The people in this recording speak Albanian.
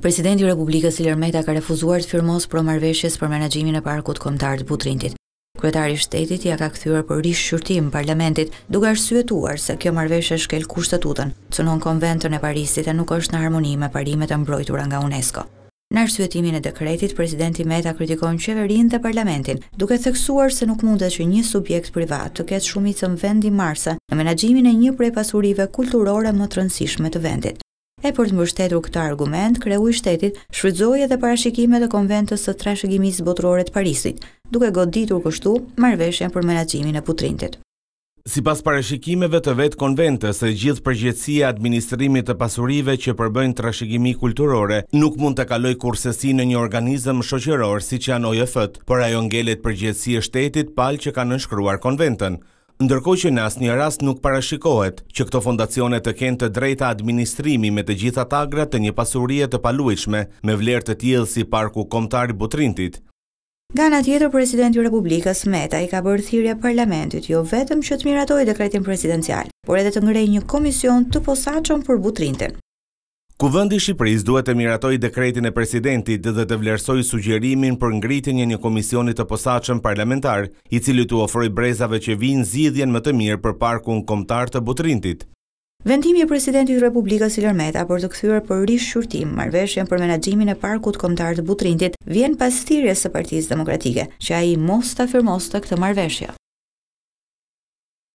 Presidenti i Republikës Ilir Meta ka refuzuar të firmosë promarrveshjes për menaxhimin e parkut kombëtar të Butrintit. Kryetari i shtetit ja ka kthyer për rishqyrtim parlamentit, duke arsyetuar se kjo marrëveshje shkel kushtetutën, cënon konventën e Parisit e nuk është në harmoni me parimet e mbrojtura nga UNESCO. Në arsyetimin e dekretit, presidenti Meta kritikon qeverinë dhe parlamentin, duke theksuar se nuk mundet që një subjekt privat të ketë shumicën vendi marse në menaxhimin e një prej pasurive kulturore më të rëndësishme të vendit. E për të mbështetur këtë argument, kreu i shtetit shfrytëzoi edhe parashikimet e Konventës së Trashëgimisë Botërore të Parisit, duke goditur kështu marrëveshjen për menaxhimin e putrintit. Sipas parashikimeve të vet Konventës e gjithë përgjegjësia e administrimit të pasurive që përbëjnë trashëgimi kulturore, nuk mund të kaloj kurse në një organizëm shoqëror siç janë fëtë, por ajo ngelet përgjegjësia e shtetit pal që kanë nënshkruar Konventën ndërkohë që në asnjë rast nuk parashikohet që këto fondacione të kenë të drejta administrimi me të gjitha tagrat të një pasurie të paluajshme me vlerë të tillë si parku kombëtar i Butrintit. Nga ana tjetër, presidenti i Republikës Meta i ka bërë thirrje parlamentit jo vetëm që të miratojë dekretin presidencial, por edhe të ngrejë një komision të posaçëm për Butrintin. Kuvëndi Shqipëris duhet të miratoj dekretin e presidentit dhe të vlerësoj sugjerimin për ngritin një një komisionit të posaqën parlamentar, i cili të ofroj brezave që vinë zidhjen më të mirë për parkun komtar të butrintit. Vendimi e presidentit Republikës Ilërmeta për të këthyre për rrish shurtim marveshjen për menagjimin e parkut komtar të butrintit, vjen pas tirje së partiz demokratike, që a i mosta të këtë marveshja.